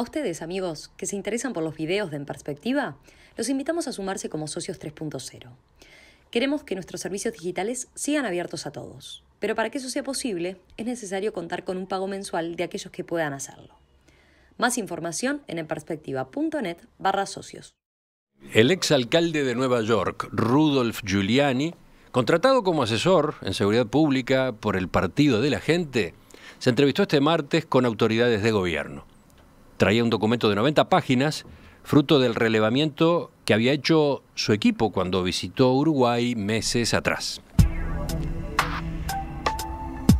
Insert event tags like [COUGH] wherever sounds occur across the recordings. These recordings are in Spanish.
A ustedes, amigos, que se interesan por los videos de En Perspectiva, los invitamos a sumarse como socios 3.0. Queremos que nuestros servicios digitales sigan abiertos a todos, pero para que eso sea posible es necesario contar con un pago mensual de aquellos que puedan hacerlo. Más información en enperspectiva.net barra socios. El exalcalde de Nueva York, Rudolf Giuliani, contratado como asesor en seguridad pública por el Partido de la Gente, se entrevistó este martes con autoridades de gobierno. Traía un documento de 90 páginas, fruto del relevamiento que había hecho su equipo cuando visitó Uruguay meses atrás.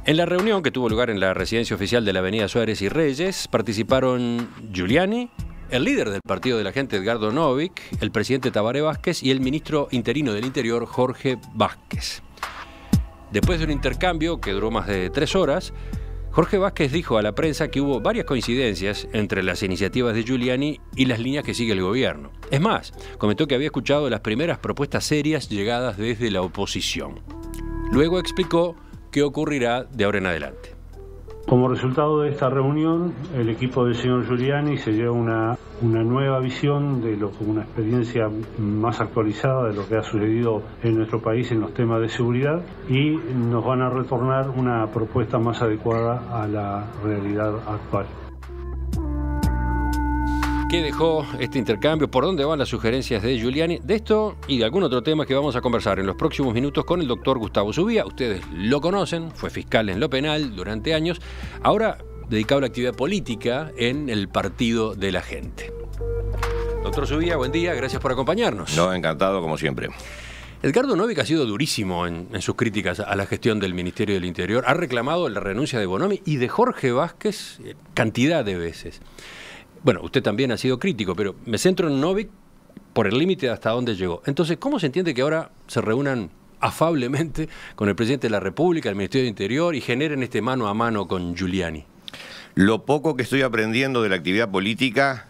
En la reunión que tuvo lugar en la residencia oficial de la Avenida Suárez y Reyes participaron Giuliani, el líder del partido de la gente Edgardo Novik, el presidente Tabaré Vázquez y el ministro interino del Interior Jorge Vázquez. Después de un intercambio que duró más de tres horas, Jorge Vázquez dijo a la prensa que hubo varias coincidencias entre las iniciativas de Giuliani y las líneas que sigue el gobierno. Es más, comentó que había escuchado las primeras propuestas serias llegadas desde la oposición. Luego explicó qué ocurrirá de ahora en adelante. Como resultado de esta reunión, el equipo del señor Giuliani se lleva una una nueva visión de lo que una experiencia más actualizada de lo que ha sucedido en nuestro país en los temas de seguridad y nos van a retornar una propuesta más adecuada a la realidad actual. ¿Qué dejó este intercambio? ¿Por dónde van las sugerencias de Giuliani? De esto y de algún otro tema que vamos a conversar en los próximos minutos con el doctor Gustavo Subía. Ustedes lo conocen, fue fiscal en lo penal durante años. Ahora dedicado a la actividad política en el Partido de la Gente. Doctor Subía, buen día, gracias por acompañarnos. No, encantado como siempre. Edgardo Novick ha sido durísimo en, sus críticas a la gestión del Ministerio del Interior. Ha reclamado la renuncia de Bonomi y de Jorge Vázquez eh, cantidad de veces. Bueno, usted también ha sido crítico, pero me centro en Novik por el límite hasta dónde llegó. Entonces, ¿cómo se entiende que ahora se reúnan afablemente con el presidente de la República, el Ministerio del Interior y generen este mano a mano con Giuliani? Lo poco que estoy aprendiendo de la actividad política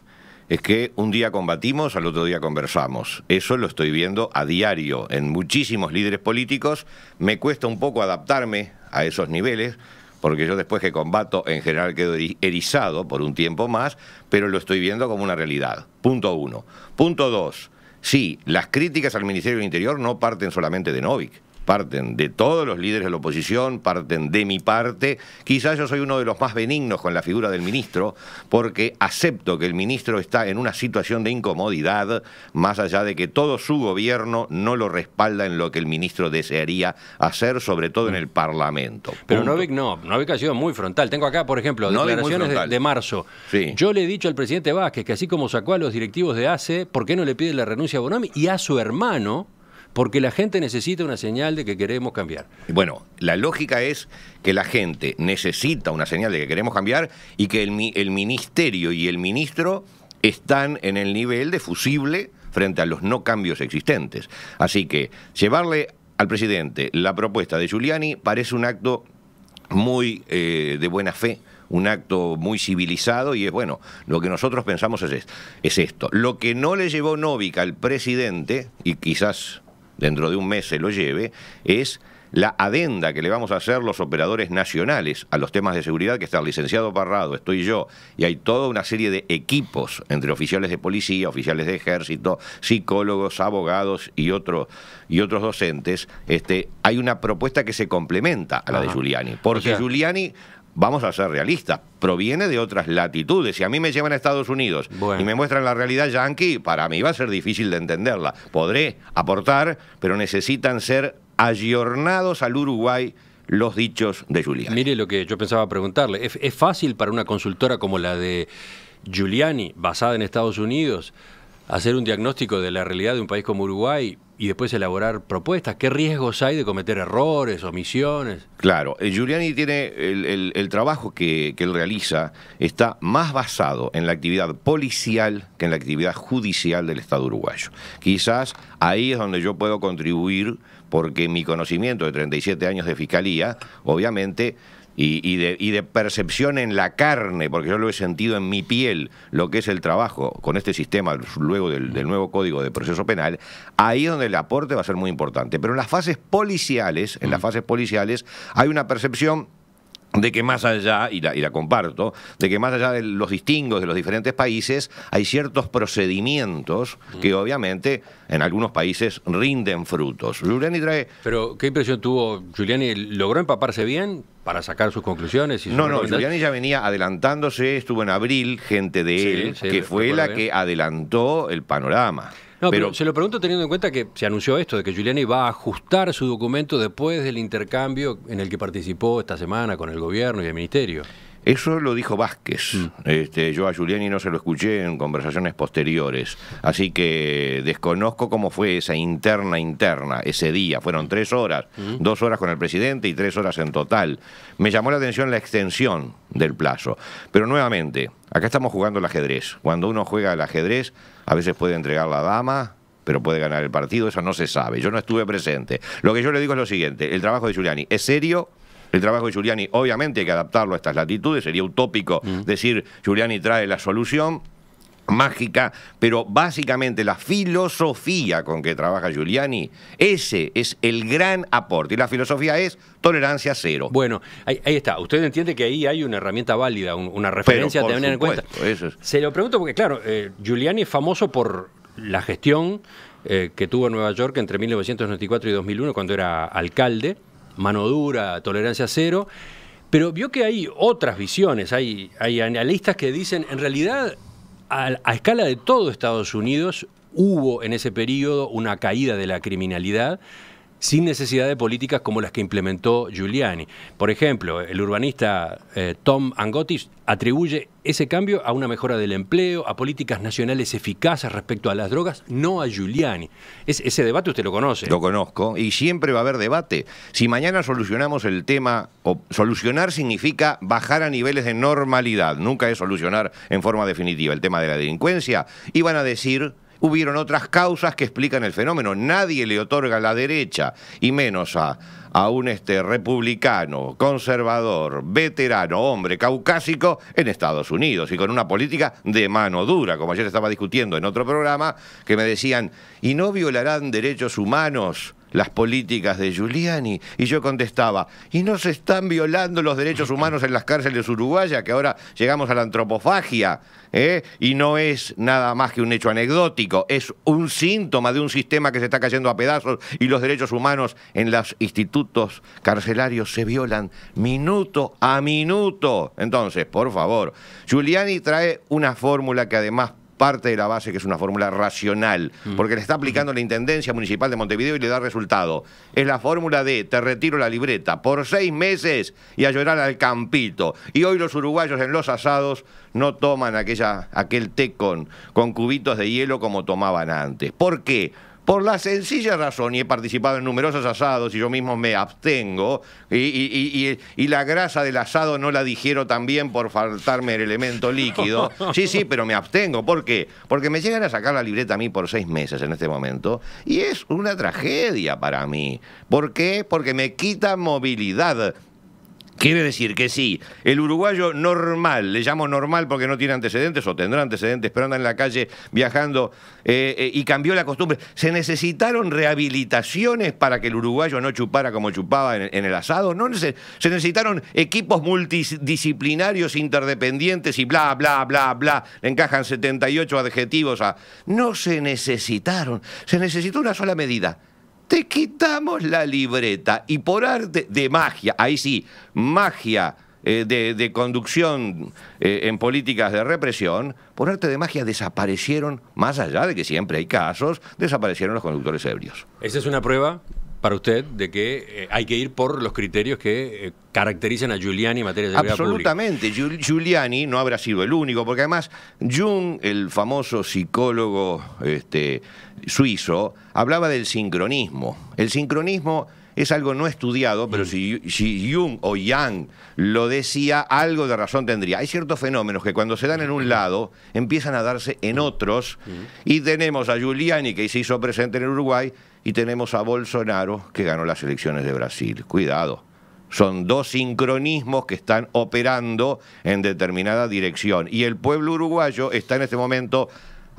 es que un día combatimos, al otro día conversamos. Eso lo estoy viendo a diario en muchísimos líderes políticos. Me cuesta un poco adaptarme a esos niveles, porque yo después que combato en general quedo erizado por un tiempo más, pero lo estoy viendo como una realidad. Punto uno. Punto dos. Sí, las críticas al Ministerio del Interior no parten solamente de Novik parten de todos los líderes de la oposición, parten de mi parte. Quizás yo soy uno de los más benignos con la figura del ministro, porque acepto que el ministro está en una situación de incomodidad, más allá de que todo su gobierno no lo respalda en lo que el ministro desearía hacer, sobre todo en el Parlamento. Pero Novik no, Novik ha sido muy frontal. Tengo acá, por ejemplo, declaraciones de, de, marzo. Yo le he dicho al presidente Vázquez que así como sacó a los directivos de ACE, ¿por qué no le pide la renuncia a Bonomi y a su hermano? porque la gente necesita una señal de que queremos cambiar. Bueno, la lógica es que la gente necesita una señal de que queremos cambiar y que el, ministerio y el ministro están en el nivel de fusible frente a los no cambios existentes. Así que llevarle al presidente la propuesta de Giuliani parece un acto muy eh, de buena fe, un acto muy civilizado y es bueno, lo que nosotros pensamos es, es esto. Lo que no le llevó Novik al presidente, y quizás dentro de un mes se lo lleve, es la adenda que le vamos a hacer los operadores nacionales a los temas de seguridad, que está el licenciado barrado estoy yo, y hay toda una serie de equipos entre oficiales de policía, oficiales de ejército, psicólogos, abogados y, y otros docentes, este, hay una propuesta que se complementa a la de Giuliani, porque Giuliani vamos a ser realistas, proviene de otras latitudes. Si a mí me llevan a Estados Unidos y me muestran la realidad yanqui, para mí va a ser difícil de entenderla. Podré aportar, pero necesitan ser ayornados al Uruguay los dichos de Giuliani. Mire lo que yo pensaba preguntarle. es fácil para una consultora como la de Giuliani, basada en Estados Unidos, hacer un diagnóstico de la realidad de un país como Uruguay y después elaborar propuestas. ¿Qué riesgos hay de cometer errores, omisiones? Claro, eh, Giuliani tiene el, trabajo que, que, él realiza está más basado en la actividad policial que en la actividad judicial del Estado uruguayo. Quizás ahí es donde yo puedo contribuir porque mi conocimiento de 37 años de fiscalía, obviamente y, de, y, de, percepción en la carne, porque yo lo he sentido en mi piel, lo que es el trabajo con este sistema luego del, nuevo código de proceso penal, ahí es donde el aporte va a ser muy importante. Pero en las fases policiales, en las mm. fases policiales, hay una percepción de que más allá, y la, y la, comparto, de que más allá de los distingos de los diferentes países, hay ciertos procedimientos que mm. obviamente en algunos países rinden frutos. trae... Pero, ¿qué impresión tuvo Giuliani? ¿Logró empaparse bien? para sacar sus conclusiones. Y no, no, Giuliani ya venía adelantándose, estuvo en abril, gente de él, que fue la que adelantó el panorama. No, pero, pero, se lo pregunto teniendo en cuenta que se anunció esto, de que Giuliani va a ajustar su documento después del intercambio en el que participó esta semana con el gobierno y el ministerio. Eso lo dijo Vázquez. Mm. Este, yo a Giuliani no se lo escuché en conversaciones posteriores. Así que desconozco cómo fue esa interna interna ese día. Fueron tres horas, mm. dos horas con el presidente y tres horas en total. Me llamó la atención la extensión del plazo. Pero nuevamente, acá estamos jugando al ajedrez. Cuando uno juega al ajedrez, a veces puede entregar la dama, pero puede ganar el partido, eso no se sabe. Yo no estuve presente. Lo que yo le digo es lo siguiente, el trabajo de Giuliani es serio, el trabajo de Giuliani, obviamente hay que adaptarlo a estas latitudes, sería utópico mm. decir Giuliani trae la solución mágica, pero básicamente la filosofía con que trabaja Giuliani, ese es el gran aporte. Y la filosofía es tolerancia cero. Bueno, ahí, está. Usted entiende que ahí hay una herramienta válida, una referencia a tener en cuenta. Se lo pregunto porque, claro, eh, Giuliani es famoso por la gestión eh, que tuvo en Nueva York entre 1994 y 2001, cuando era alcalde mano dura, tolerancia cero, pero vio que hay otras visiones, hay, analistas que dicen, en realidad, a, a escala de todo Estados Unidos, hubo en ese periodo una caída de la criminalidad, sin necesidad de políticas como las que implementó Giuliani. Por ejemplo, el urbanista eh, Tom Angotis atribuye ese cambio a una mejora del empleo, a políticas nacionales eficaces respecto a las drogas, no a Giuliani. ese debate usted lo conoce. Lo conozco y siempre va a haber debate. Si mañana solucionamos el tema, o solucionar significa bajar a niveles de normalidad, nunca es solucionar en forma definitiva el tema de la delincuencia, y van a decir hubieron otras causas que explican el fenómeno. Nadie le otorga la derecha, y menos a, a un este, republicano, conservador, veterano, hombre caucásico en Estados Unidos y con una política de mano dura, como ayer estaba discutiendo en otro programa, que me decían, ¿y no violarán derechos humanos? las políticas de Giuliani? Y yo contestaba, ¿y no se están violando los derechos humanos en las cárceles uruguayas, que ahora llegamos a la antropofagia? ¿eh? Y no es nada más que un hecho anecdótico, es un síntoma de un sistema que se está cayendo a pedazos y los derechos humanos en los institutos carcelarios se violan minuto a minuto. Entonces, por favor, Giuliani trae una fórmula que además parte de la base que es una fórmula racional, mm. porque le está aplicando la Intendencia Municipal de Montevideo y le da resultado. Es la fórmula de te retiro la libreta por seis meses y a llorar al campito. Y hoy los uruguayos en los asados no toman aquella, aquel té con, con cubitos de hielo como tomaban antes. ¿Por qué? Por la sencilla razón, y he participado en numerosos asados y yo mismo me abstengo, y, la grasa del asado no la digiero también por faltarme el elemento líquido. [LAUGHS] Sí, sí, pero me abstengo. ¿Por qué? Porque me llegan a sacar la libreta a mí por seis meses en este momento, y es una tragedia para mí. ¿Por qué? Porque me quita movilidad Quiere decir que sí, el uruguayo normal, le llamo normal porque no tiene antecedentes o tendrá antecedentes, pero anda en la calle viajando eh, eh, y cambió la costumbre. ¿Se necesitaron rehabilitaciones para que el uruguayo no chupara como chupaba en, el asado? ¿No? Se, se necesitaron equipos multidisciplinarios interdependientes y bla, bla, bla, bla. Le encajan 78 adjetivos a... No se necesitaron, se necesitó una sola medida te quitamos la libreta y por arte de magia, ahí sí, magia eh, de, conducción eh, en políticas de represión, por arte de magia desaparecieron, más allá de que siempre hay casos, desaparecieron los conductores ebrios. ¿Esa es una prueba? para usted de que eh, hay que ir por los criterios que caracterizan a Giuliani en materia de seguridad Absolutamente. Giuliani no habrá sido el único, porque además Jung, el famoso psicólogo este, suizo hablaba del sincronismo. El sincronismo es algo no estudiado, pero si, Jung o Yang lo decía, algo de razón tendría. Hay ciertos fenómenos que cuando se dan en un lado, empiezan a darse en otros, y tenemos a Giuliani, que se hizo presente en Uruguay, y tenemos a Bolsonaro, que ganó las elecciones de Brasil. Cuidado. Son dos sincronismos que están operando en determinada dirección. Y el pueblo uruguayo está en este momento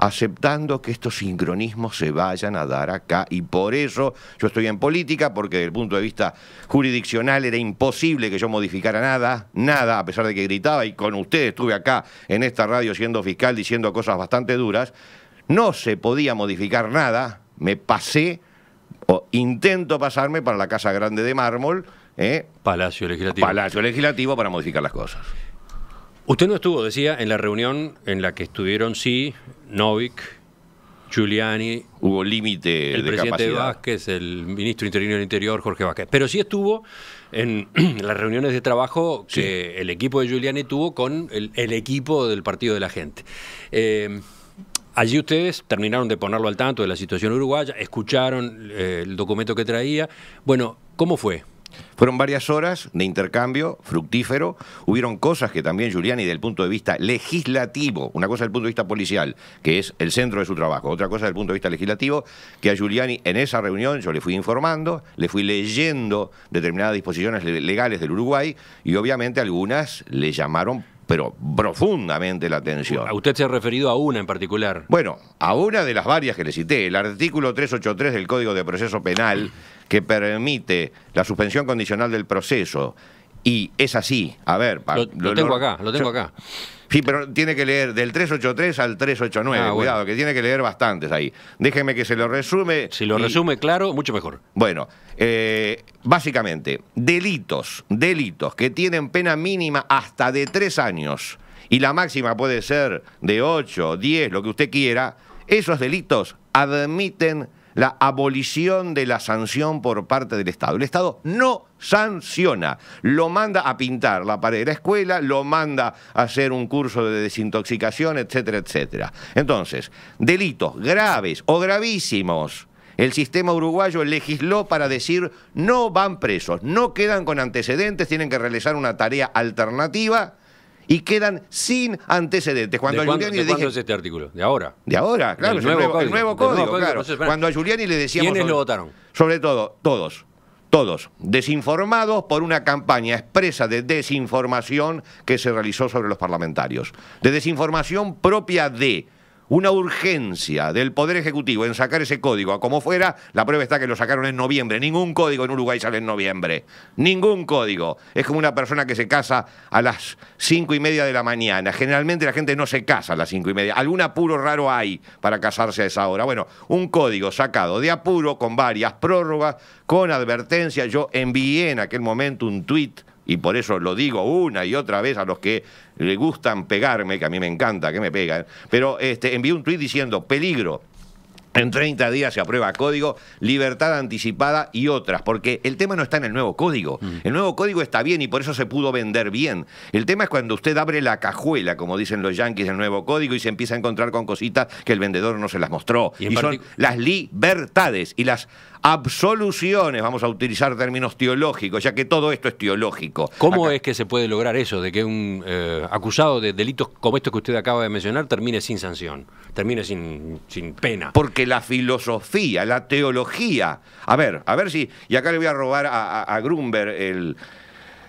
aceptando que estos sincronismos se vayan a dar acá. Y por eso yo estoy en política, porque desde el punto de vista jurisdiccional era imposible que yo modificara nada, nada, a pesar de que gritaba y con ustedes estuve acá en esta radio siendo fiscal diciendo cosas bastante duras. No se podía modificar nada, me pasé o intento pasarme para la Casa Grande de Mármol. ¿eh? Palacio Legislativo. Palacio Legislativo para modificar las cosas. Usted no estuvo, decía, en la reunión en la que estuvieron sí, Novik, Giuliani. Hubo límite El presidente Vázquez, el ministro interino del Interior, Jorge Vázquez. Pero sí estuvo en [CLEARS THROAT] las reuniones de trabajo que el equipo de Giuliani tuvo con el, equipo del Partido de la Gente. Eh, allí ustedes terminaron de ponerlo al tanto de la situación uruguaya, escucharon eh, el documento que traía. Bueno, ¿cómo fue? Fueron varias horas de intercambio fructífero. Hubieron cosas que también Giuliani, del punto de vista legislativo, una cosa del punto de vista policial, que es el centro de su trabajo, otra cosa del punto de vista legislativo, que a Giuliani en esa reunión yo le fui informando, le fui leyendo determinadas disposiciones legales del Uruguay y obviamente algunas le llamaron pero profundamente la atención. usted se ha referido a una en particular. Bueno, a una de las varias que le cité, el artículo 383 del Código de Proceso Penal, que permite la suspensión condicional del proceso. Y es así, a ver... lo, tengo acá, lo tengo acá. Sí, pero tiene que leer del 383 al 389. Ah, cuidado, que tiene que leer bastantes ahí. Déjeme que se lo resume. Si lo resume, claro, mucho mejor. Bueno, eh, básicamente, delitos, delitos que tienen pena mínima hasta de tres años y la máxima puede ser de 8, diez, lo que usted quiera, esos delitos admiten la abolición de la sanción por parte del Estado. El Estado no sanciona, lo manda a pintar la pared de la escuela, lo manda a hacer un curso de desintoxicación, etcétera, etcétera. Entonces, delitos graves o gravísimos. El sistema uruguayo legisló para decir no van presos, no quedan con antecedentes, tienen que realizar una tarea alternativa y quedan sin antecedentes. Cuando ¿De a este artículo? ¿De ahora? De ahora, claro. El nuevo, código, cuando a Giuliani le decíamos... ¿Quiénes lo votaron? Sobre todo, todos todos desinformados por una campaña expresa de desinformación que se realizó sobre los parlamentarios. De desinformación propia de una urgencia del Poder Ejecutivo en sacar ese código, a como fuera, la prueba está que lo sacaron en noviembre. Ningún código en Uruguay sale en noviembre. Ningún código. Es como una persona que se casa a las cinco y media de la mañana. Generalmente la gente no se casa a las cinco y media. Algún apuro raro hay para casarse a esa hora. Bueno, un código sacado de apuro con varias prórrogas, con advertencias. Yo envié en aquel momento un tuit y por eso lo digo una y otra vez a los que le gustan pegarme, que a mí me encanta que me pegan, pero este, envié un tuit diciendo, peligro, en 30 días se aprueba código, libertad anticipada y otras, porque el tema no está en el nuevo código. Mm. El nuevo código está bien y por eso se pudo vender bien. El tema es cuando usted abre la cajuela, como dicen los yanquis, el nuevo código y se empieza a encontrar con cositas que el vendedor no se las mostró. Y, y son las libertades y las absoluciones, vamos a utilizar términos teológicos, ya que todo esto es teológico. ¿Cómo es que se puede lograr eso, de que un eh, acusado de delitos como estos que usted acaba de mencionar termine sin sanción, termine sin, pena? Porque la filosofía, la teología, a ver, a ver si, y acá le voy a robar a, a el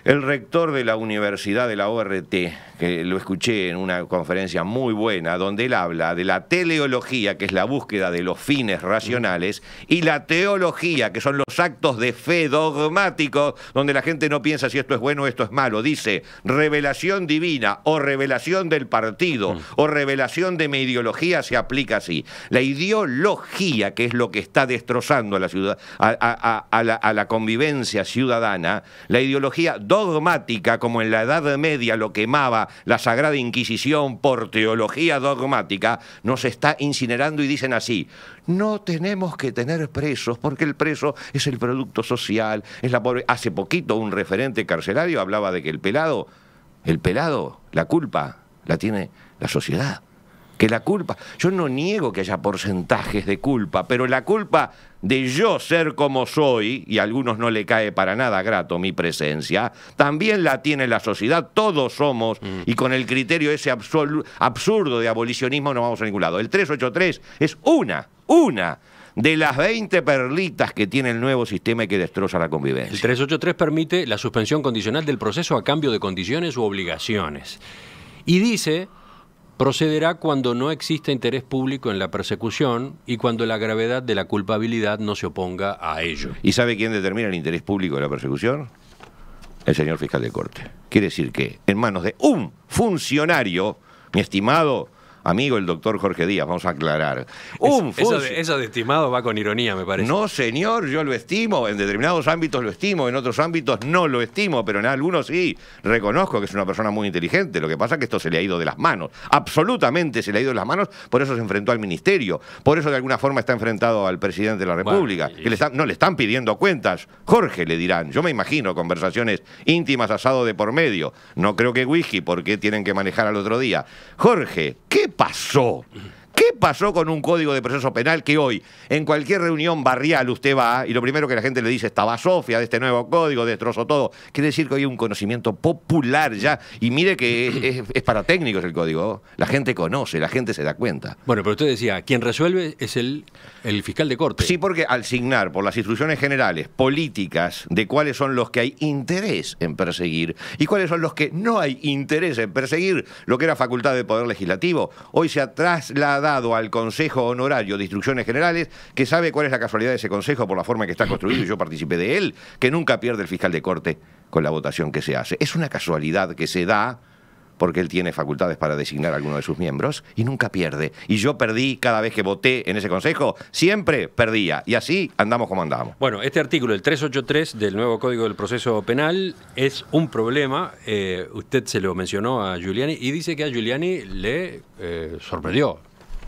el rector de la Universidad de la ORT, que lo escuché en una conferencia muy buena, donde él habla de la teleología, que es la búsqueda de los fines racionales, y la teología, que son los actos de fe dogmáticos, donde la gente no piensa si esto es bueno o esto es malo. Dice revelación divina o revelación del partido mm. o revelación de mi ideología se aplica así. La ideología, que es lo que está destrozando a la, ciudad, a, la, a la convivencia ciudadana, la ideología dogmática, como en la Edad Media lo quemaba la Sagrada Inquisición por teología dogmática, nos está incinerando y dicen así, no tenemos que tener presos porque el preso es el producto social, es la Hace poquito un referente carcelario hablaba de que el pelado, el pelado, la culpa la tiene la sociedad que la culpa, yo no niego que haya porcentajes de culpa, pero la culpa de yo ser como soy, y a algunos no le cae para nada grato mi presencia, también la tiene la sociedad, todos somos, mm. y con el criterio ese absurdo de abolicionismo no vamos a ningún lado. El 383 es una, una de las 20 perlitas que tiene el nuevo sistema y que destroza la convivencia. El 383 permite la suspensión condicional del proceso a cambio de condiciones u obligaciones. Y dice procederá cuando no exista interés público en la persecución y cuando la gravedad de la culpabilidad no se oponga a ello. ¿Y sabe quién determina el interés público de la persecución? El señor fiscal de corte. Quiere decir que en manos de un funcionario, mi estimado amigo el doctor Jorge Díaz, vamos a aclarar. Un eso, de, estimado va con ironía, me parece. No, señor, yo lo estimo, en determinados ámbitos lo estimo, en otros ámbitos no lo estimo, pero en algunos sí, reconozco que es una persona muy inteligente, lo que pasa es que esto se le ha ido de las manos, absolutamente se le ha ido de las manos, por eso se enfrentó al ministerio, por eso de alguna forma está enfrentado al presidente de la República, que no le están pidiendo cuentas, Jorge le dirán, yo me imagino conversaciones íntimas asado de por medio, no creo que whisky, porque tienen que manejar al otro día. Jorge, ¿qué pasó? ¿Qué pasó con un código de proceso penal que hoy, en cualquier reunión barrial, usted va y lo primero que la gente le dice estaba Sofia de este nuevo código, destrozó todo? Quiere decir que hoy hay un conocimiento popular ya. Y mire que es, para técnicos el código. La gente conoce, la gente se da cuenta. Bueno, pero usted decía, quien resuelve es el, el fiscal de corte. Sí, porque al signar por las instrucciones generales políticas de cuáles son los que hay interés en perseguir y cuáles son los que no hay interés en perseguir, lo que era facultad de poder legislativo, hoy se ha trasladado dado al Consejo Honorario de Instrucciones Generales, que sabe cuál es la casualidad de ese Consejo por la forma en que está construido, y yo participé de él, que nunca pierde el fiscal de corte con la votación que se hace. Es una casualidad que se da porque él tiene facultades para designar a alguno de sus miembros y nunca pierde. Y yo perdí cada vez que voté en ese consejo, siempre perdía. Y así andamos como andamos. Bueno, este artículo, el 383 del nuevo Código del Proceso Penal, es un problema. Eh, usted se lo mencionó a Giuliani y dice que a Giuliani le eh, sorprendió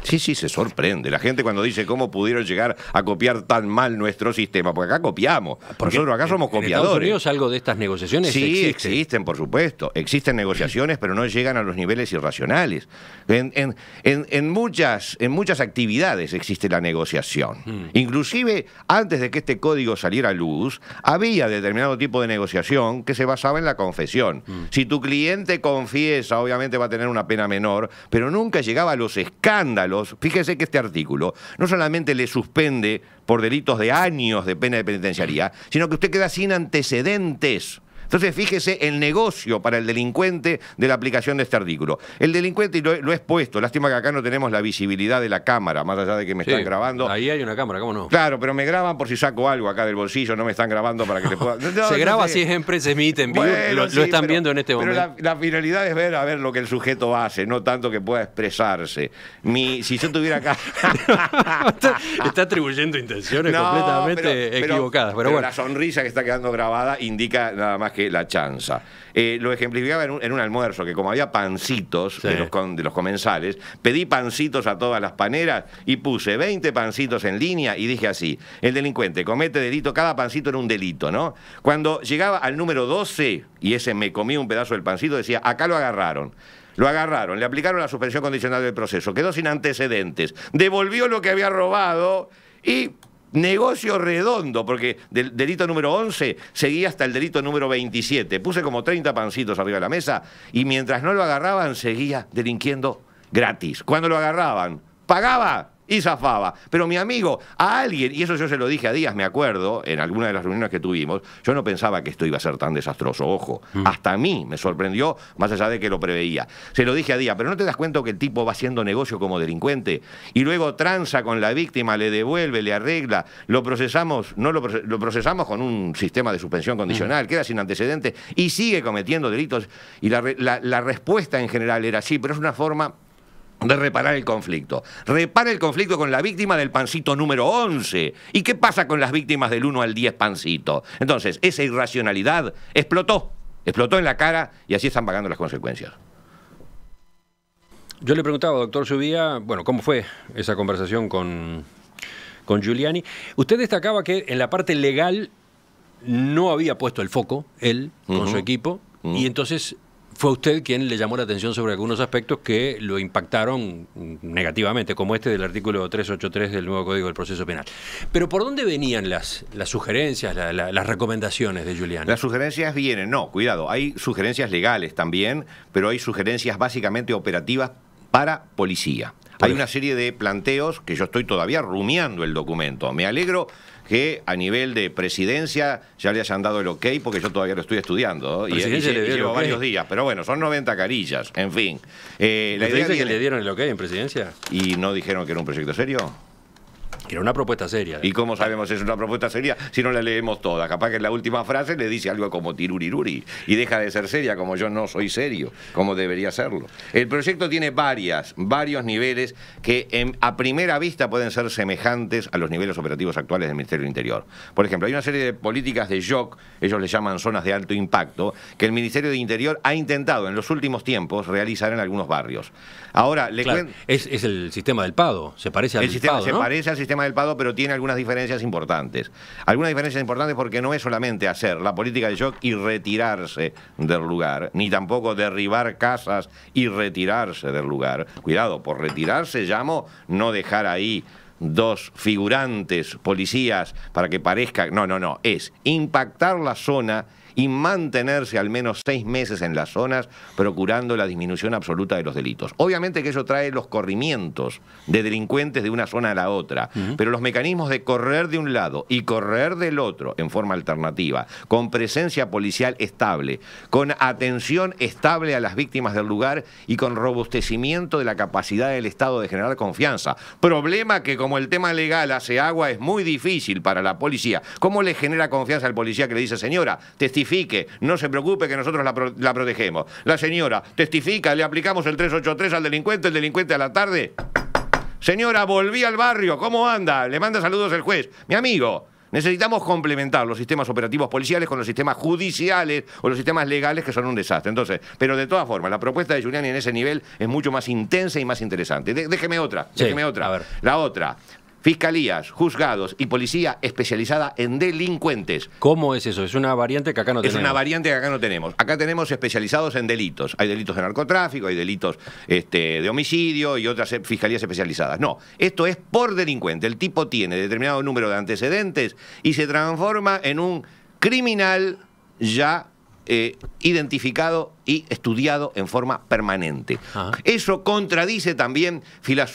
Sí, sí, se sorprende. La gente cuando dice cómo pudieron llegar a copiar tan mal nuestro sistema, porque acá copiamos. Ah, por Nosotros acá somos copiadores. En algo de estas negociaciones Sí, existen, por supuesto. Existen negociaciones, pero no llegan a los niveles irracionales. En, muchas, actividades existe la negociación. Hmm. Inclusive, antes de que este código saliera a luz, había determinado tipo de negociación que se basaba en la confesión. Hmm. Si tu cliente confiesa, obviamente va a tener una pena menor, pero nunca llegaba a los escándalos fíjese que este artículo no solamente le suspende por delitos de años de pena de penitenciaría, sino que usted queda sin antecedentes. Entonces, fíjese el negocio para el delincuente de la aplicación de este artículo. El delincuente, lo, expuesto, lástima que acá no tenemos la visibilidad de la cámara, más allá de que me están grabando. Ahí hay una cámara, ¿cómo no? Claro, pero me graban por si saco algo acá del bolsillo, no me están grabando para que te pueda. [LAUGHS] se graba si es empresa en vivo, lo, están viendo en este momento. Pero la, finalidad es ver a ver lo que el sujeto hace, no tanto que pueda expresarse. Mi, si yo estuviera acá. [LAUGHS] está, atribuyendo intenciones completamente equivocadas. Pero, bueno. La sonrisa que está quedando grabada indica nada más que la chanza. Eh, lo ejemplificaba en un, almuerzo, que como había pancitos de, los de, los comensales, pedí pancitos a todas las paneras y puse 20 pancitos en línea y dije así, el delincuente comete delito, cada pancito era un delito, ¿no? Cuando llegaba al número 12 y ese me comió un pedazo del pancito, decía, acá lo agarraron. Lo agarraron, le aplicaron la suspensión condicional del proceso, quedó sin antecedentes, devolvió lo que había robado y Negocio redondo, porque del delito número 11 seguía hasta el delito número 27. Puse como 30 pancitos arriba de la mesa y mientras no lo agarraban seguía delinquiendo gratis. Cuando lo agarraban, pagaba y zafaba. Pero mi amigo, a alguien, y eso yo se lo dije a Díaz, me acuerdo, en alguna de las reuniones que tuvimos, yo no pensaba que esto iba a ser tan desastroso, ojo. Mm. Hasta a mí me sorprendió, más allá de que lo preveía. Se lo dije a Díaz, pero ¿no te das cuenta que el tipo va haciendo negocio como delincuente? Y luego tranza con la víctima, le devuelve, le arregla, lo procesamos, no lo, procesamos con un sistema de suspensión condicional, mm. queda sin antecedentes y sigue cometiendo delitos. Y la respuesta en general era sí, pero es una forma de reparar el conflicto. Repara el conflicto con la víctima del pancito número 11. ¿Y qué pasa con las víctimas del 1 al 10 pancito? Entonces, esa irracionalidad explotó, explotó en la cara y así están pagando las consecuencias. Yo le preguntaba, doctor Subía, bueno, ¿cómo fue esa conversación con, con Giuliani? Usted destacaba que en la parte legal no había puesto el foco, él, con su equipo, y entonces fue usted quien le llamó la atención sobre algunos aspectos que lo impactaron negativamente, como este del artículo 383 del nuevo Código del Proceso Penal. Pero ¿por dónde venían las, las sugerencias, las recomendaciones de Julián? Las sugerencias vienen, no, cuidado, hay sugerencias legales también, pero hay sugerencias básicamente operativas para policía. Hay una serie de planteos que yo estoy todavía rumiando el documento. Me alegro que a nivel de presidencia ya le hayan dado el ok, porque yo todavía lo estoy estudiando. Y, llevo varios días, pero bueno, son 90 carillas, en fin. Eh, que le dieron el ok en presidencia? ¿Y no dijeron que era un proyecto serio? Era una propuesta seria. ¿Y ¿eh? cómo sabemos si es una propuesta seria si no la leemos toda? Capaz que en la última frase le dice algo como tiruriruri y deja de ser seria, como yo no soy serio, como debería serlo. El proyecto tiene varias, varios niveles que a primera vista pueden ser semejantes a los niveles operativos actuales del Ministerio del Interior. Por ejemplo, hay una serie de políticas de shock, ellos le llaman zonas de alto impacto, que el Ministerio del Interior ha intentado en los últimos tiempos realizar en algunos barrios. Ahora, le claro, es, el sistema del PADO, se parece al sistema, PADO, Se parece al del PADO, pero tiene algunas diferencias importantes. Algunas diferencias importantes porque no es solamente hacer la política de shock y retirarse del lugar, ni tampoco derribar casas y retirarse del lugar. Cuidado, por retirarse llamo no dejar ahí dos figurantes, policías, para que parezca... No, no, no, es impactar la zona y mantenerse al menos seis meses en las zonas, procurando la disminución absoluta de los delitos. Obviamente que eso trae los corrimientos de delincuentes de una zona a la otra, pero los mecanismos de correr de un lado y correr del otro en forma alternativa, con presencia policial estable, con atención estable a las víctimas del lugar y con robustecimiento de la capacidad del Estado de generar confianza. Problema que como el tema legal hace agua es muy difícil para la policía. ¿Cómo le genera confianza al policía que le dice, señora, testifica? no se preocupe que nosotros la, la protegemos. La señora testifica, le aplicamos el 383 al delincuente, el delincuente a la tarde. Señora, volví al barrio, ¿cómo anda? Le manda saludos el juez. Mi amigo, Necesitamos complementar los sistemas operativos policiales con los sistemas judiciales o los sistemas legales que son un desastre. Entonces, pero de todas formas, la propuesta de Giuliani en ese nivel es mucho más intensa y más interesante. déjeme otra, déjeme otra. La otra, fiscalías, juzgados y policía especializada en delincuentes. ¿Cómo es eso? Es una variante que acá no tenemos. Es una variante que acá no tenemos. Acá tenemos especializados en delitos. Hay delitos de narcotráfico, hay delitos este, de homicidio y otras e, fiscalías especializadas. No, esto es por delincuente. El tipo tiene determinado número de antecedentes y se transforma en un criminal ya eh, identificado y estudiado en forma permanente. Ah. Eso contradice también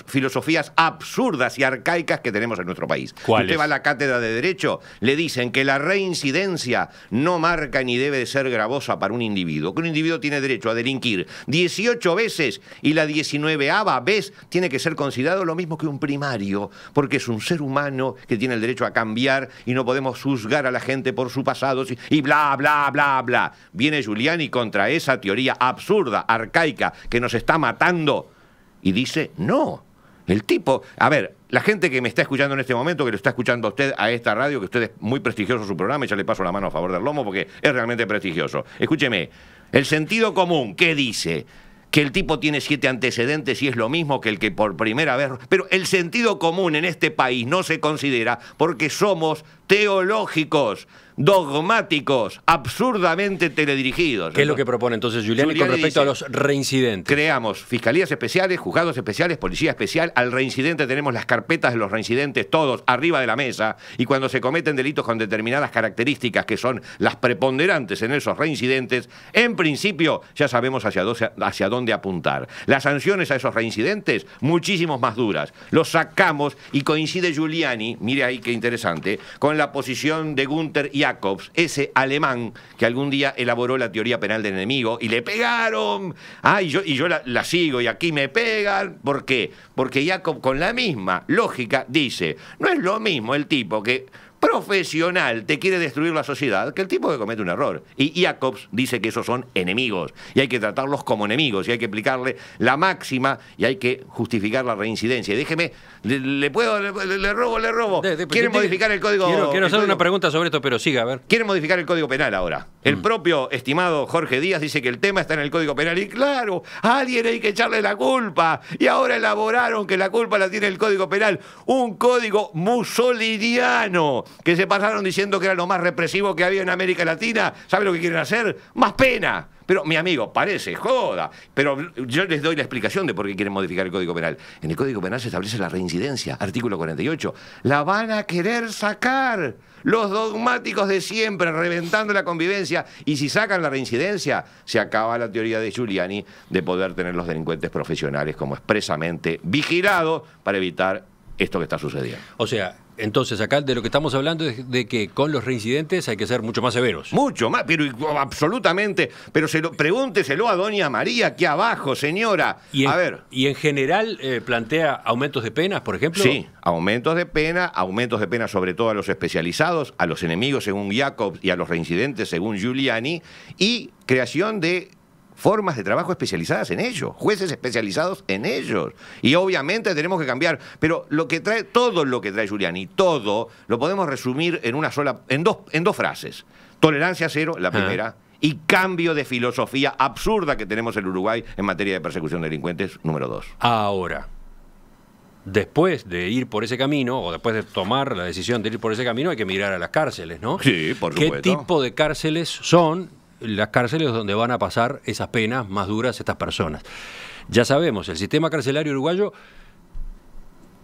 filosofías absurdas y arcaicas que tenemos en nuestro país. Usted va a la cátedra de Derecho, le dicen que la reincidencia no marca ni debe de ser gravosa para un individuo, que un individuo tiene derecho a delinquir 18 veces y la 19 vez tiene que ser considerado lo mismo que un primario, porque es un ser humano que tiene el derecho a cambiar y no podemos juzgar a la gente por su pasado y bla, bla, bla, bla. Viene y contra esa teoría absurda, arcaica, que nos está matando. Y dice, no. El tipo, a ver, la gente que me está escuchando en este momento, que lo está escuchando a usted a esta radio, que usted es muy prestigioso su programa, y ya le paso la mano a favor del lomo porque es realmente prestigioso. Escúcheme, el sentido común, ¿qué dice? que el tipo tiene siete antecedentes y es lo mismo que el que por primera vez... Pero el sentido común en este país no se considera porque somos teológicos dogmáticos, absurdamente teledirigidos. ¿Qué es lo que propone entonces Giuliani, con respecto a los reincidentes? Creamos fiscalías especiales, juzgados especiales, policía especial. Al reincidente tenemos las carpetas de los reincidentes, todos arriba de la mesa. Y cuando se cometen delitos con determinadas características que son las preponderantes en esos reincidentes, en principio ya sabemos hacia, hacia dónde apuntar. Las sanciones a esos reincidentes, muchísimos más duras. Los sacamos y coincide Giuliani, mire ahí qué interesante, con la posición de Gunther y Jacobs, ese alemán que algún día elaboró la teoría penal del enemigo y le pegaron. ay y yo, y yo la, sigo y aquí me pegan. ¿Por qué? Porque Jacob con la misma lógica dice, no es lo mismo el tipo que profesional te quiere destruir la sociedad que el tipo que comete un error. Y Jacobs dice que esos son enemigos y hay que tratarlos como enemigos y hay que aplicarle la máxima y hay que justificar la reincidencia. Y déjeme, le, puedo, le, robo, le robo. ¿Quieren modificar el código? Quiero, quiero hacer una pregunta sobre esto, pero siga, a ver. Quieren modificar el código penal ahora. El mm. propio estimado Jorge Díaz dice que el tema está en el código penal y claro, a alguien hay que echarle la culpa y ahora elaboraron que la culpa la tiene el código penal. Un código musolidiano que se pasaron diciendo que era lo más represivo que había en América Latina, ¿sabe lo que quieren hacer? Más pena. Pero, mi amigo, parece joda. Pero yo les doy la explicación de por qué quieren modificar el Código Penal. En el Código Penal se establece la reincidencia, artículo 48. La van a querer sacar los dogmáticos de siempre, reventando la convivencia. Y si sacan la reincidencia, se acaba la teoría de Giuliani de poder tener los delincuentes profesionales como expresamente vigilados para evitar esto que está sucediendo. O sea, entonces, acá de lo que estamos hablando es de que con los reincidentes hay que ser mucho más severos. Mucho más, pero oh, absolutamente. Pero se lo, pregúnteselo a doña María aquí abajo, señora. Y a ver. ¿Y en general eh, plantea aumentos de penas, por ejemplo? Sí, aumentos de pena, aumentos de pena sobre todo a los especializados, a los enemigos según Jacobs y a los reincidentes según Giuliani, y creación de formas de trabajo especializadas en ellos, jueces especializados en ellos. Y obviamente tenemos que cambiar. Pero lo que trae, todo lo que trae Giuliani, todo, lo podemos resumir en una sola, en dos, en dos frases. Tolerancia cero, la ah. primera. Y cambio de filosofía absurda que tenemos en Uruguay en materia de persecución de delincuentes, número dos. Ahora, después de ir por ese camino, o después de tomar la decisión de ir por ese camino, hay que mirar a las cárceles, ¿no? Sí, por supuesto. ¿Qué tipo de cárceles son las cárceles donde van a pasar esas penas más duras estas personas. Ya sabemos, el sistema carcelario uruguayo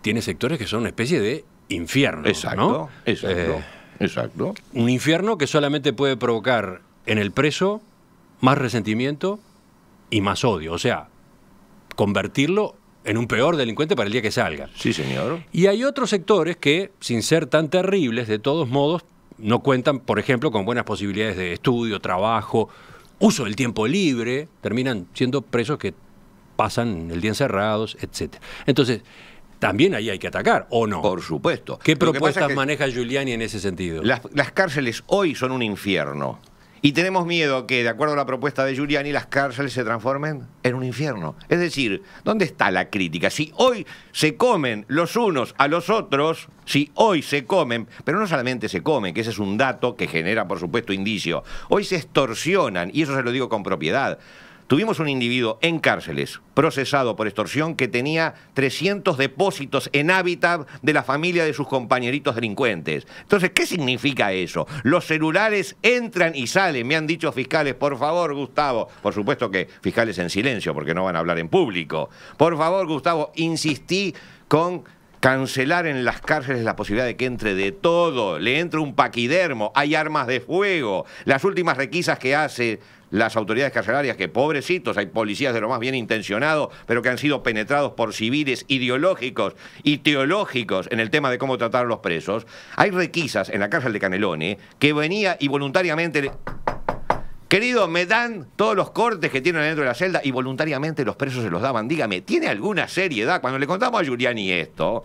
tiene sectores que son una especie de infierno. Exacto, exacto, eh, exacto. Un infierno que solamente puede provocar en el preso más resentimiento y más odio. O sea, convertirlo en un peor delincuente para el día que salga. Sí, señor. Y hay otros sectores que, sin ser tan terribles, de todos modos, no cuentan, por ejemplo, con buenas posibilidades de estudio, trabajo, uso del tiempo libre, terminan siendo presos que pasan el día encerrados, etc. Entonces, también ahí hay que atacar, ¿o no? Por supuesto. ¿Qué propuestas maneja Giuliani en ese sentido? las cárceles hoy son un infierno. Y tenemos miedo que, de acuerdo a la propuesta de Giuliani, las cárceles se transformen en un infierno. Es decir, ¿dónde está la crítica? Si hoy se comen los unos a los otros, si hoy se comen, pero no solamente se comen, que ese es un dato que genera, por supuesto, indicio, hoy se extorsionan, y eso se lo digo con propiedad. Tuvimos un individuo en cárceles, procesado por extorsión, que tenía 300 depósitos en hábitat de la familia de sus compañeritos delincuentes. Entonces, ¿qué significa eso? Los celulares entran y salen, me han dicho fiscales, por favor, Gustavo. Por supuesto que fiscales en silencio, porque no van a hablar en público. Por favor, Gustavo, insistí con cancelar en las cárceles la posibilidad de que entre de todo, le entre un paquidermo, hay armas de fuego, las últimas requisas que hace las autoridades carcelarias, que pobrecitos, hay policías de lo más bien intencionado, pero que han sido penetrados por civiles ideológicos y teológicos en el tema de cómo tratar a los presos. Hay requisas en la cárcel de Canelone que venía y voluntariamente... Querido, me dan todos los cortes que tienen dentro de la celda y voluntariamente los presos se los daban. Dígame, ¿tiene alguna seriedad? Cuando le contamos a Giuliani esto,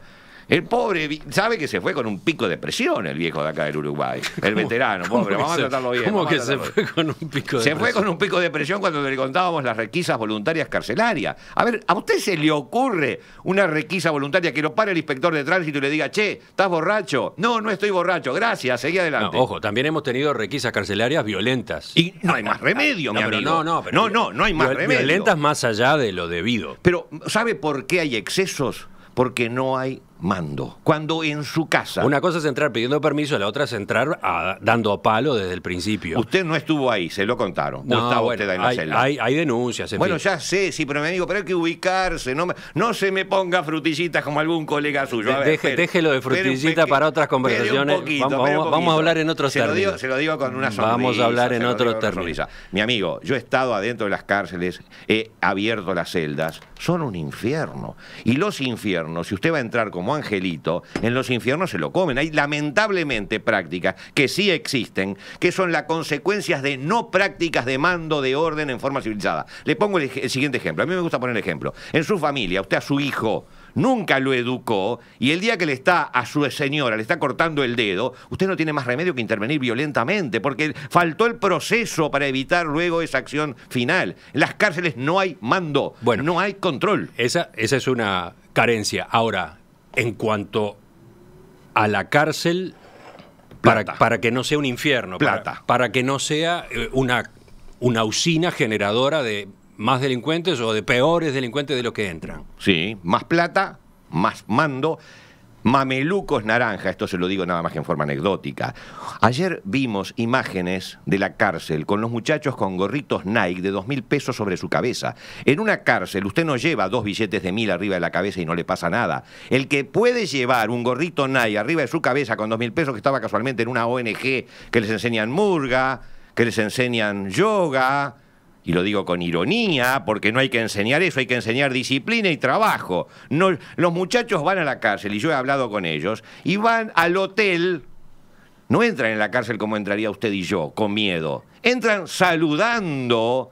el pobre sabe que se fue con un pico de presión el viejo de acá del Uruguay. El veterano, pobre, vamos a tratarlo bien. ¿Cómo que se fue con un pico de Se fue con un pico de presión cuando le contábamos las requisas voluntarias carcelarias. A ver, ¿a usted se le ocurre una requisa voluntaria que lo pare el inspector de tránsito y le diga, che, estás borracho? No, no estoy borracho, gracias, seguí adelante. ojo, también hemos tenido requisas carcelarias violentas. Y no hay más ah, remedio, no, mi amigo. No, no, no, no, no hay más remedio. Violentas más allá de lo debido. Pero, ¿sabe por qué hay excesos? Porque no hay mando. Cuando en su casa. Una cosa es entrar pidiendo permiso, la otra es entrar ah, dando palo desde el principio. Usted no estuvo ahí, se lo contaron. No, bueno, en la hay, celda. hay, Hay, denuncias. bueno, ya sé, sí, pero me digo, pero hay que ubicarse. No, no se me ponga frutillitas como algún colega suyo. A déjelo de frutillita para otras conversaciones. vamos, a hablar en otros se lo digo con una sonrisa. Vamos a hablar en otro términos. Mi amigo, yo he estado adentro de las cárceles, he abierto las celdas. Son un infierno. Y los infiernos, si usted va a entrar como Angelito, en los infiernos se lo comen. Hay lamentablemente prácticas que sí existen, que son las consecuencias de no prácticas de mando de orden en forma civilizada. Le pongo el, siguiente ejemplo. A mí me gusta poner el ejemplo. En su familia, usted a su hijo nunca lo educó y el día que le está a su señora, le está cortando el dedo, usted no tiene más remedio que intervenir violentamente porque faltó el proceso para evitar luego esa acción final. En las cárceles no hay mando, bueno, no hay control. Esa, esa es una carencia. Ahora, en cuanto a la cárcel para, para, que no sea un infierno, Para, que no sea eh, una, una usina generadora de más delincuentes o de peores delincuentes de los que entran. Sí, más plata, más mando Mamelucos naranja, esto se lo digo nada más que en forma anecdótica. Ayer vimos imágenes de la cárcel con los muchachos con gorritos Nike de dos mil pesos sobre su cabeza. En una cárcel usted no lleva dos billetes de mil arriba de la cabeza y no le pasa nada. El que puede llevar un gorrito Nike arriba de su cabeza con dos mil pesos que estaba casualmente en una ONG que les enseñan murga, que les enseñan yoga, y lo digo con ironía, porque no hay que enseñar eso, hay que enseñar disciplina y trabajo. los muchachos van a la cárcel, y yo he hablado con ellos, y van al hotel, no entran en la cárcel como entraría usted y yo, con miedo, entran saludando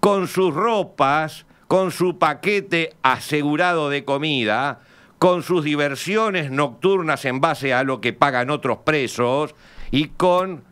con sus ropas, con su paquete asegurado de comida, con sus diversiones nocturnas en base a lo que pagan otros presos y con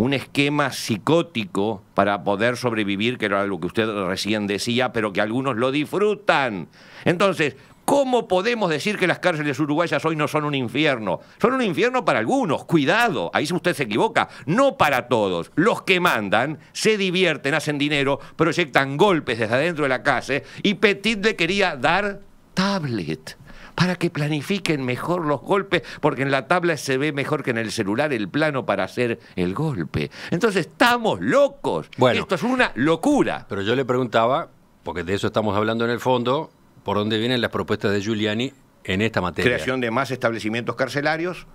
un esquema psicótico para poder sobrevivir, que era algo que usted recién decía, pero que algunos lo disfrutan. Entonces, ¿Cómo podemos decir que las cárceles uruguayas hoy no son un infierno? Son un infierno para algunos, cuidado, ahí usted se equivoca, no para todos. Los que mandan se divierten, hacen dinero, proyectan golpes desde adentro de la casa y Petit le quería dar tablet para que planifiquen mejor los golpes, porque en la tabla se ve mejor que en el celular el plano para hacer el golpe. Entonces estamos locos. Esto es una locura. Pero yo le preguntaba, porque de eso estamos hablando en el fondo, por dónde vienen las propuestas de Giuliani en esta materia. Creación de más establecimientos carcelarios,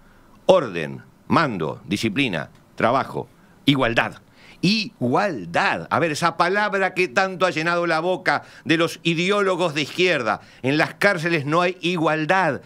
orden, mando, disciplina, trabajo, igualdad. Igualdad. A ver, esa palabra que tanto ha llenado la boca de los ideólogos de izquierda. En las cárceles no hay igualdad.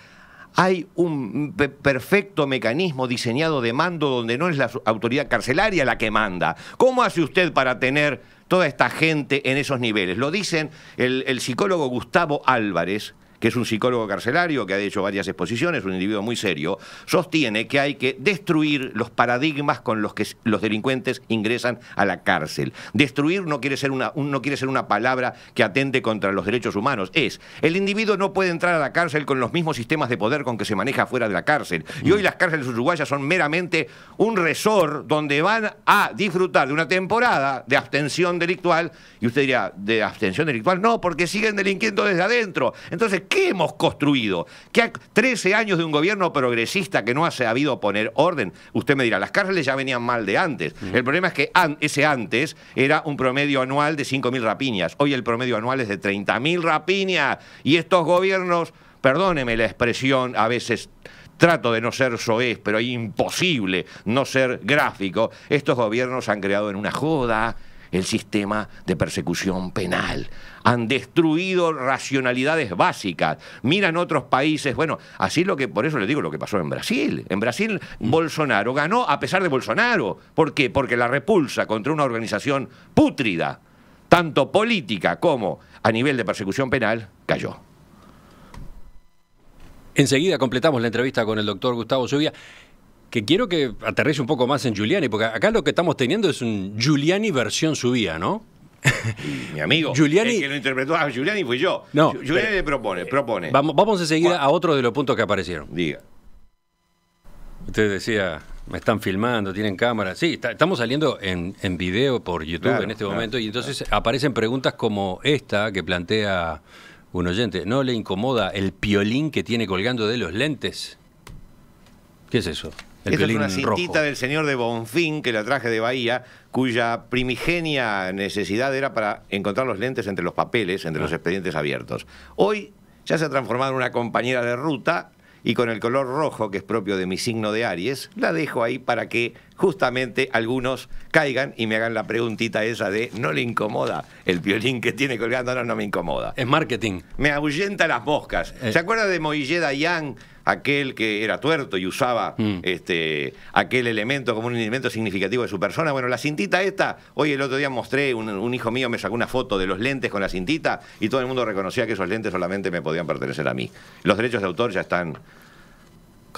Hay un perfecto mecanismo diseñado de mando donde no es la autoridad carcelaria la que manda. ¿Cómo hace usted para tener toda esta gente en esos niveles? Lo dicen el psicólogo Gustavo Álvarez, que es un psicólogo carcelario que ha hecho varias exposiciones, un individuo muy serio, sostiene que hay que destruir los paradigmas con los que los delincuentes ingresan a la cárcel. Destruir no quiere ser una, no quiere ser una palabra que atente contra los derechos humanos. Es, el individuo no puede entrar a la cárcel con los mismos sistemas de poder con que se maneja fuera de la cárcel. Y mm. hoy las cárceles uruguayas son meramente un resort donde van a disfrutar de una temporada de abstención delictual. Y usted diría, ¿de abstención delictual? No, porque siguen delinquiendo desde adentro. Entonces, ¿Qué hemos construido? ¿Qué Que 13 años de un gobierno progresista que no ha sabido poner orden. Usted me dirá, las cárceles ya venían mal de antes. El problema es que ese antes era un promedio anual de 5.000 rapiñas. Hoy el promedio anual es de 30.000 rapiñas. Y estos gobiernos, perdóneme la expresión, a veces trato de no ser soez, pero es imposible no ser gráfico. Estos gobiernos han creado en una joda, el sistema de persecución penal. Han destruido racionalidades básicas. Miran otros países. Bueno, así lo que, por eso les digo lo que pasó en Brasil. En Brasil, mm. Bolsonaro ganó a pesar de Bolsonaro. ¿Por qué? Porque la repulsa contra una organización pútrida, tanto política como a nivel de persecución penal, cayó. Enseguida completamos la entrevista con el doctor Gustavo Zubia que quiero que aterrice un poco más en Giuliani, porque acá lo que estamos teniendo es un Giuliani versión subía, ¿no? [LAUGHS] Mi amigo, Giuliani, el que lo interpretó a ah, Giuliani fui yo. No, Giuliani le propone, propone. Vamos, vamos enseguida a otro de los puntos que aparecieron. Diga. Usted decía, me están filmando, tienen cámara. Sí, estamos saliendo en, video por YouTube en este momento y entonces aparecen preguntas como esta que plantea un oyente. ¿No le incomoda el piolín que tiene colgando de los lentes? ¿Qué es eso? Esta es una cintita del señor de Bonfín que la traje de Bahía, cuya primigenia necesidad era para encontrar los lentes entre los papeles, entre los ah. expedientes abiertos. Hoy ya se ha transformado en una compañera de ruta y con el color rojo que es propio de mi signo de Aries, la dejo ahí para que justamente algunos caigan y me hagan la preguntita esa de ¿no le incomoda el violín que tiene colgando? No, no me incomoda. Es marketing. Me ahuyenta las moscas. Eh. ¿Se acuerda de Moille Yang? aquel que era tuerto y usaba mm. este, aquel elemento como un elemento significativo de su persona. Bueno, la cintita esta, hoy el otro día mostré, un, hijo mío me sacó una foto de los lentes con la cintita y todo el mundo reconocía que esos lentes solamente me podían pertenecer a mí. Los derechos de autor ya están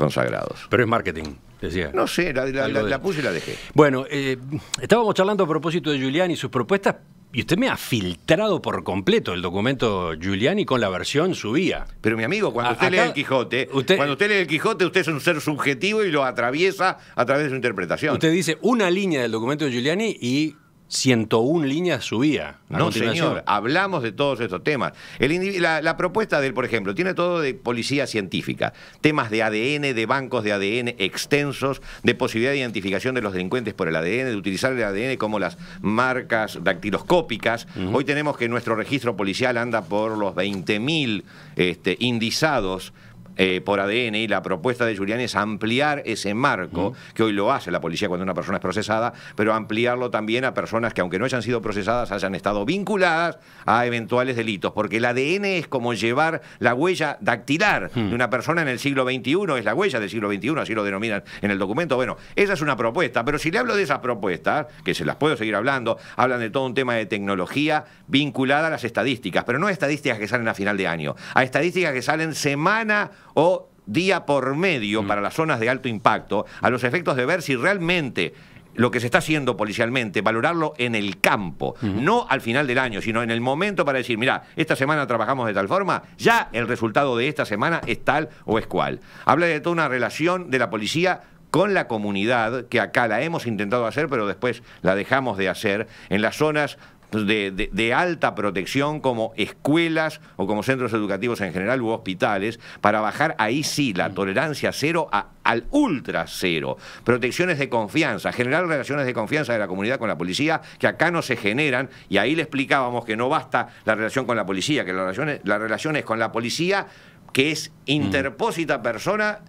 consagrados. Pero es marketing. Decía. No sé, la, puse y la dejé. Bueno, eh, estábamos charlando a propósito de Giuliani y sus propuestas, y usted me ha filtrado por completo el documento Giuliani con la versión subía. Pero mi amigo, cuando usted lee el Quijote, cuando usted lee el Quijote, usted es un ser subjetivo y lo atraviesa a través de su interpretación. Usted dice una línea del documento de Giuliani y 101 líneas subía. no, señor. Hablamos de todos estos temas. la, propuesta de él, por ejemplo, tiene todo de policía científica, temas de ADN, de bancos de ADN extensos, de posibilidad de identificación de los delincuentes por el ADN, de utilizar el ADN como las marcas dactiloscópicas. Hoy tenemos que nuestro registro policial anda por los 20.000 este, indizados eh, por ADN y la propuesta de Julián es ampliar ese marco, que hoy lo hace la policía cuando una persona es procesada, pero ampliarlo también a personas que aunque no hayan sido procesadas, hayan estado vinculadas a eventuales delitos, porque el ADN es como llevar la huella dactilar hmm. de una persona en el siglo XXI, es la huella del siglo XXI, así lo denominan en el documento. Bueno, esa es una propuesta, pero si le hablo de esas propuestas, que se las puedo seguir hablando, hablan de todo un tema de tecnología vinculada a las estadísticas, pero no a estadísticas que salen a final de año, a estadísticas que salen semana o día por medio mm. para las zonas de alto impacto, a los efectos de ver si realmente lo que se está haciendo policialmente, valorarlo en el campo, no al final del año, sino en el momento para decir, mira, esta semana trabajamos de tal forma, ya el resultado de esta semana es tal o es cual. Habla de toda una relación de la policía con la comunidad, que acá la hemos intentado hacer, pero después la dejamos de hacer, en las zonas pues, de, alta protección como escuelas o como centros educativos en general u hospitales, para bajar ahí sí la mm. tolerancia cero al ultra cero. Protecciones de confianza, generar relaciones de confianza de la comunidad con la policía que acá no se generan y ahí le explicábamos que no basta la relación con la policía, que las relaciones la relación es con la policía que es mm. interpósita persona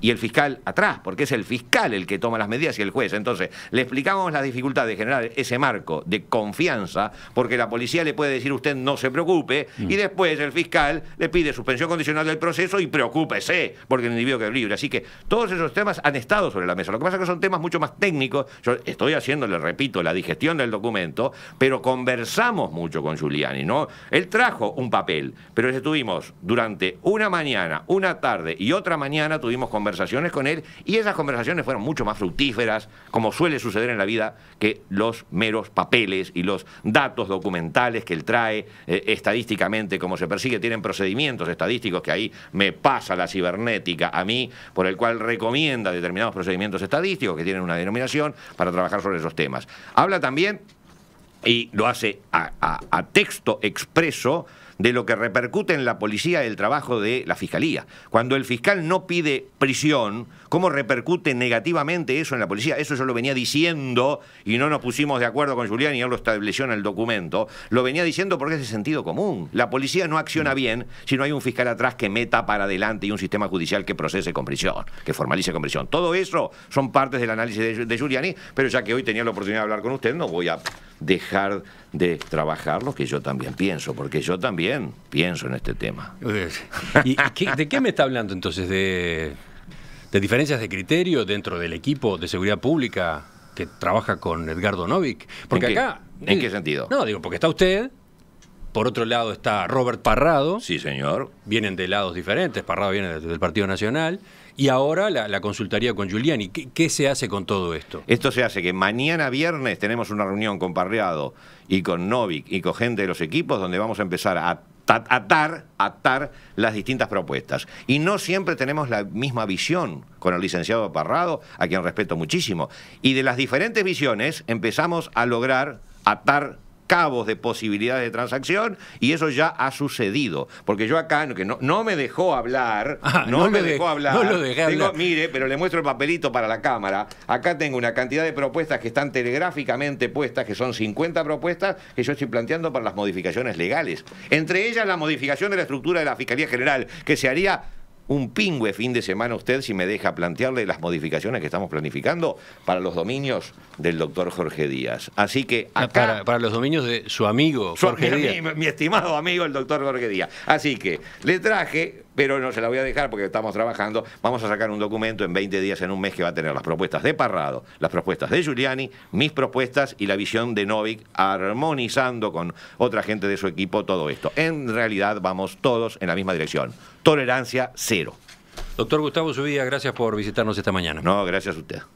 y el fiscal atrás, porque es el fiscal el que toma las medidas y el juez. Entonces, le explicamos las dificultades de generar ese marco de confianza, porque la policía le puede decir usted no se preocupe, y mm. después el fiscal le pide suspensión condicional del proceso y preocúpese, porque el individuo es libre. Así que todos esos temas han estado sobre la mesa. Lo que pasa es que son temas mucho más técnicos. Yo estoy haciendo, le repito, la digestión del documento, pero conversamos mucho con Giuliani, ¿no? Él trajo un papel, pero estuvimos durante una mañana, una tarde y otra mañana tuvimos conversaciones conversaciones con él y esas conversaciones fueron mucho más fructíferas, como suele suceder en la vida, que los meros papeles y los datos documentales que él trae eh, estadísticamente, como se persigue, tienen procedimientos estadísticos que ahí me pasa la cibernética a mí, por el cual recomienda determinados procedimientos estadísticos que tienen una denominación para trabajar sobre esos temas. Habla también, y lo hace a texto expreso, de lo que repercute en la policía el trabajo de la fiscalía. Cuando el fiscal no pide prisión ¿Cómo repercute negativamente eso en la policía? Eso yo lo venía diciendo y no nos pusimos de acuerdo con Julián y él lo estableció en el documento. Lo venía diciendo porque es de sentido común. La policía no acciona mm. bien si no hay un fiscal atrás que meta para adelante y un sistema judicial que procese con prisión, que formalice con prisión. Todo eso son partes del análisis de, Giuliani, pero ya que hoy tenía la oportunidad de hablar con usted, no voy a dejar de trabajar que yo también pienso, porque yo también pienso en este tema. [LAUGHS] ¿Y, ¿De qué me está hablando entonces? ¿De de diferencias de criterio dentro del equipo de seguridad pública que trabaja con Edgardo Novik. Porque acá. ¿En qué sentido? No, digo, porque está usted. Por otro lado está Robert Parrado. Sí, señor. Vienen de lados diferentes. Parrado viene del Partido Nacional. Y ahora la, consultaría con Giuliani. ¿Qué, ¿Qué, se hace con todo esto? Esto se hace que mañana viernes tenemos una reunión con Parreado y con Novik y con gente de los equipos donde vamos a empezar a atar, atar las distintas propuestas. Y no siempre tenemos la misma visión con el licenciado Parrado, a quien respeto muchísimo. Y de las diferentes visiones empezamos a lograr atar cabos de posibilidades de transacción y eso ya ha sucedido. Porque yo acá, que no, me dejó hablar, ah, no, me dejó hablar. No lo hablar. Mire, pero le muestro el papelito para la cámara. Acá tengo una cantidad de propuestas que están telegráficamente puestas, que son 50 propuestas que yo estoy planteando para las modificaciones legales. Entre ellas la modificación de la estructura de la Fiscalía General, que se haría un pingüe fin de semana usted si me deja plantearle las modificaciones que estamos planificando para los dominios del doctor Jorge Díaz. Así que ah, Para, los dominios de su amigo Jorge Díaz. mi, estimado amigo el doctor Jorge Díaz. Así que le traje pero no se la voy a dejar porque estamos trabajando. Vamos a sacar un documento en 20 días, en un mes, que va a tener las propuestas de Parrado, las propuestas de Giuliani, mis propuestas y la visión de Novik, armonizando con otra gente de su equipo todo esto. En realidad vamos todos en la misma dirección. Tolerancia cero. Doctor Gustavo Subía, gracias por visitarnos esta mañana. No, gracias a usted.